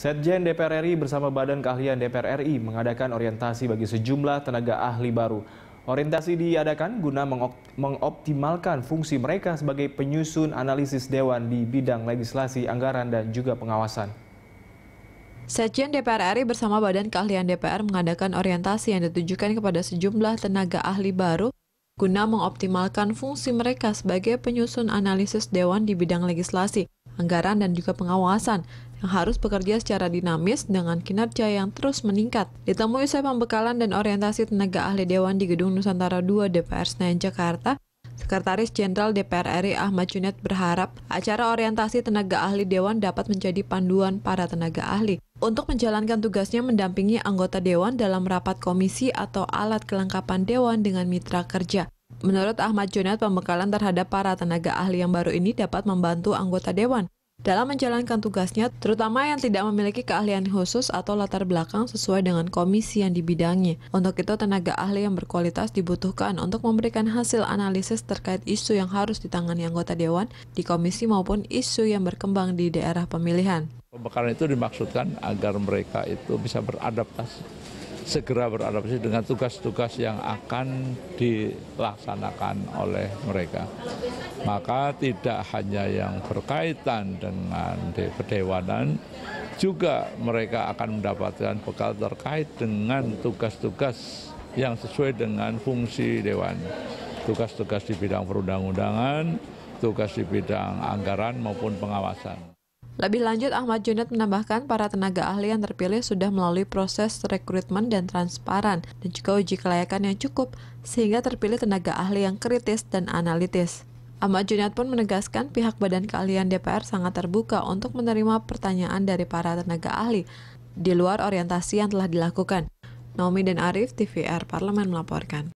Setjen DPR RI bersama Badan Keahlian DPR RI mengadakan orientasi bagi sejumlah tenaga ahli baru. Orientasi diadakan guna mengoptimalkan fungsi mereka sebagai penyusun analisis dewan di bidang legislasi, anggaran, dan juga pengawasan. Sekjen DPR RI bersama Badan Keahlian DPR mengadakan orientasi yang ditujukan kepada sejumlah tenaga ahli baru guna mengoptimalkan fungsi mereka sebagai penyusun analisis dewan di bidang legislasi, anggaran, dan juga pengawasan yang harus bekerja secara dinamis dengan kinerja yang terus meningkat. Ditemui usai pembekalan dan orientasi tenaga ahli Dewan di Gedung Nusantara 2 DPR Senayan Jakarta, Sekretaris Jenderal DPR RI Ahmad Junet berharap acara orientasi tenaga ahli Dewan dapat menjadi panduan para tenaga ahli untuk menjalankan tugasnya mendampingi anggota Dewan dalam rapat komisi atau alat kelengkapan Dewan dengan mitra kerja. Menurut Ahmad Junet, pembekalan terhadap para tenaga ahli yang baru ini dapat membantu anggota dewan dalam menjalankan tugasnya, terutama yang tidak memiliki keahlian khusus atau latar belakang sesuai dengan komisi yang dibidangi. Untuk itu, tenaga ahli yang berkualitas dibutuhkan untuk memberikan hasil analisis terkait isu yang harus ditangani anggota dewan di komisi maupun isu yang berkembang di daerah pemilihan. Pembekalan itu dimaksudkan agar mereka itu bisa beradaptasi segera beradaptasi dengan tugas-tugas yang akan dilaksanakan oleh mereka. Maka tidak hanya yang berkaitan dengan kedewanan, juga mereka akan mendapatkan bekal terkait dengan tugas-tugas yang sesuai dengan fungsi dewan. Tugas-tugas di bidang perundang-undangan, tugas di bidang anggaran maupun pengawasan. Lebih lanjut, Ahmad Junet menambahkan para tenaga ahli yang terpilih sudah melalui proses rekrutmen dan transparan dan juga uji kelayakan yang cukup sehingga terpilih tenaga ahli yang kritis dan analitis. Ahmad Junet pun menegaskan pihak Badan Keahlian DPR sangat terbuka untuk menerima pertanyaan dari para tenaga ahli di luar orientasi yang telah dilakukan. Naomi dan Arif, TVR Parlemen melaporkan.